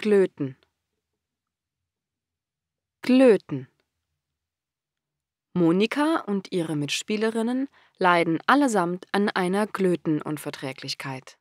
Klöten. Klöten. Monika und ihre Mitspielerinnen leiden allesamt an einer Glötenunverträglichkeit.